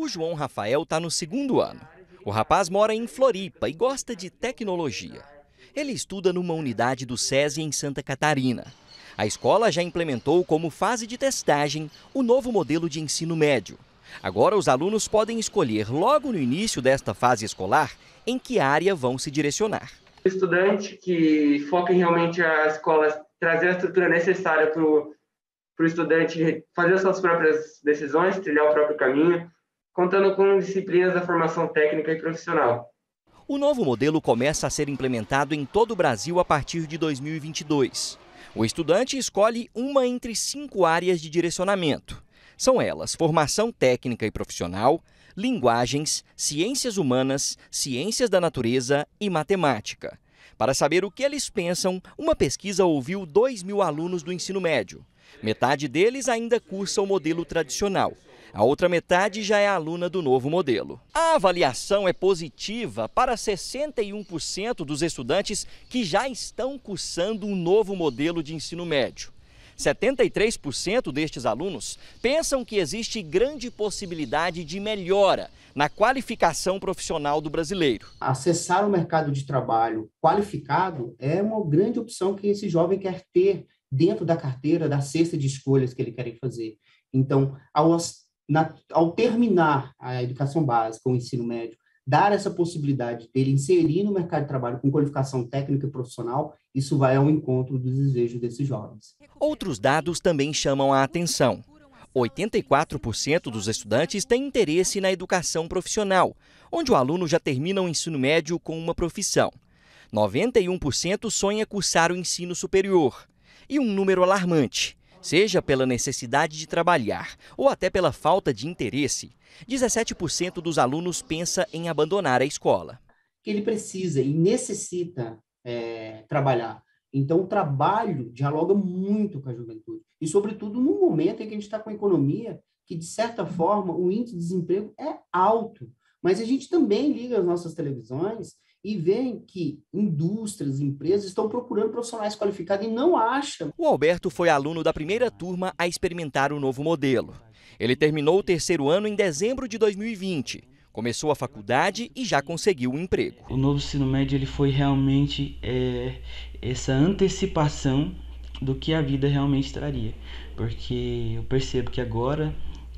O João Rafael está no segundo ano. O rapaz mora em Floripa e gosta de tecnologia. Ele estuda numa unidade do SESI em Santa Catarina. A escola já implementou como fase de testagem o novo modelo de ensino médio. Agora, os alunos podem escolher logo no início desta fase escolar em que área vão se direcionar. O estudante que foca em realmente a escola trazer a estrutura necessária para o estudante fazer suas próprias decisões, trilhar o próprio caminho, contando com disciplinas da formação técnica e profissional. O novo modelo começa a ser implementado em todo o Brasil a partir de 2022. O estudante escolhe uma entre cinco áreas de direcionamento. São elas formação técnica e profissional, linguagens, ciências humanas, ciências da natureza e matemática. Para saber o que eles pensam, uma pesquisa ouviu 2 mil alunos do ensino médio. Metade deles ainda cursa o modelo tradicional. A outra metade já é aluna do novo modelo. A avaliação é positiva para 61% dos estudantes que já estão cursando o um novo modelo de ensino médio. 73% destes alunos pensam que existe grande possibilidade de melhora na qualificação profissional do brasileiro. Acessar o mercado de trabalho qualificado é uma grande opção que esse jovem quer ter dentro da carteira, da cesta de escolhas que ele querem fazer. Então, ao, na, ao terminar a educação básica, o ensino médio, dar essa possibilidade dele inserir no mercado de trabalho com qualificação técnica e profissional, isso vai ao encontro dos desejos desses jovens. Outros dados também chamam a atenção. 84% dos estudantes têm interesse na educação profissional, onde o aluno já termina o ensino médio com uma profissão. 91% sonha cursar o ensino superior e um número alarmante, seja pela necessidade de trabalhar ou até pela falta de interesse. 17% dos alunos pensa em abandonar a escola. Ele precisa e necessita é, trabalhar. Então, o trabalho dialoga muito com a juventude. E, sobretudo, no momento em que a gente está com a economia, que, de certa forma, o índice de desemprego é alto. Mas a gente também liga as nossas televisões e veem que indústrias, empresas estão procurando profissionais qualificados e não acham. O Alberto foi aluno da primeira turma a experimentar o novo modelo. Ele terminou o terceiro ano em dezembro de 2020. Começou a faculdade e já conseguiu um emprego. O novo ensino médio ele foi realmente é, essa antecipação do que a vida realmente traria. Porque eu percebo que agora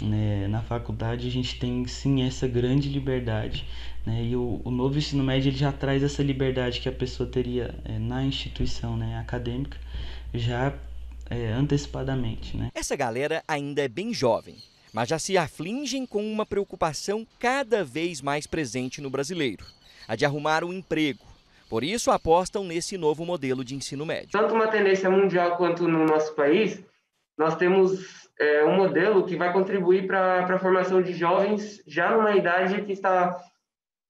né? Na faculdade a gente tem sim essa grande liberdade. Né? E o, o, novo ensino médio ele já traz essa liberdade que a pessoa teria é, na instituição né, acadêmica já é, antecipadamente. Né? Essa galera ainda é bem jovem, mas já se afligem com uma preocupação cada vez mais presente no brasileiro: a de arrumar um emprego. Por isso apostam nesse novo modelo de ensino médio. Tanto uma tendência mundial quanto no nosso país, nós temos é, um modelo que vai contribuir para a formação de jovens já numa idade que está,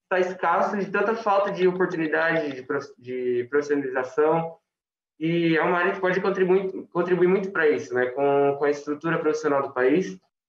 está escasso de tanta falta de oportunidade de, de profissionalização. E é uma área que pode contribuir, contribuir muito para isso, né? com, com a estrutura profissional do país.